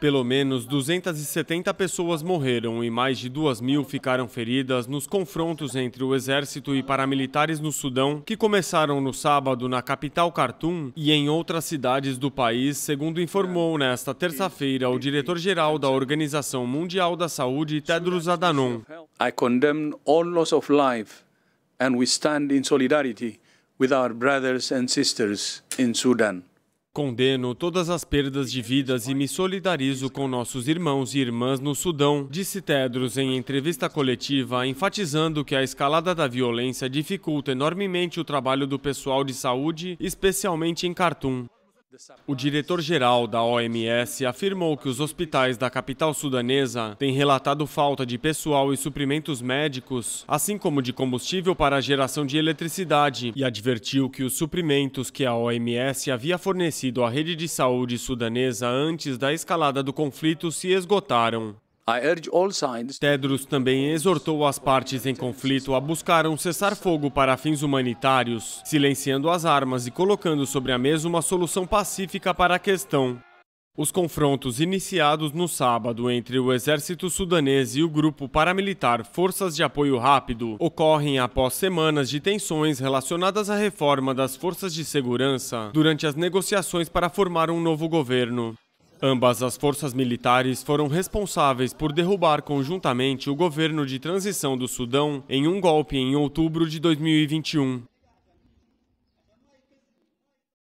Pelo menos 270 pessoas morreram e mais de 2 mil ficaram feridas nos confrontos entre o exército e paramilitares no Sudão, que começaram no sábado na capital Khartoum e em outras cidades do país, segundo informou nesta terça-feira o diretor-geral da Organização Mundial da Saúde, Tedros Adhanom. I condemn all loss of life and we stand in solidarity with our brothers and sisters in Sudan. Condeno todas as perdas de vidas e me solidarizo com nossos irmãos e irmãs no Sudão, disse Tedros em entrevista coletiva, enfatizando que a escalada da violência dificulta enormemente o trabalho do pessoal de saúde, especialmente em Khartoum. O diretor-geral da OMS afirmou que os hospitais da capital sudanesa têm relatado falta de pessoal e suprimentos médicos, assim como de combustível para a geração de eletricidade, e advertiu que os suprimentos que a OMS havia fornecido à rede de saúde sudanesa antes da escalada do conflito se esgotaram. Tedros também exortou as partes em conflito a buscar um cessar-fogo para fins humanitários, silenciando as armas e colocando sobre a mesa uma solução pacífica para a questão. Os confrontos iniciados no sábado entre o exército sudanês e o grupo paramilitar Forças de Apoio Rápido ocorrem após semanas de tensões relacionadas à reforma das forças de segurança durante as negociações para formar um novo governo. Ambas as forças militares foram responsáveis por derrubar conjuntamente o governo de transição do Sudão em um golpe em outubro de 2021.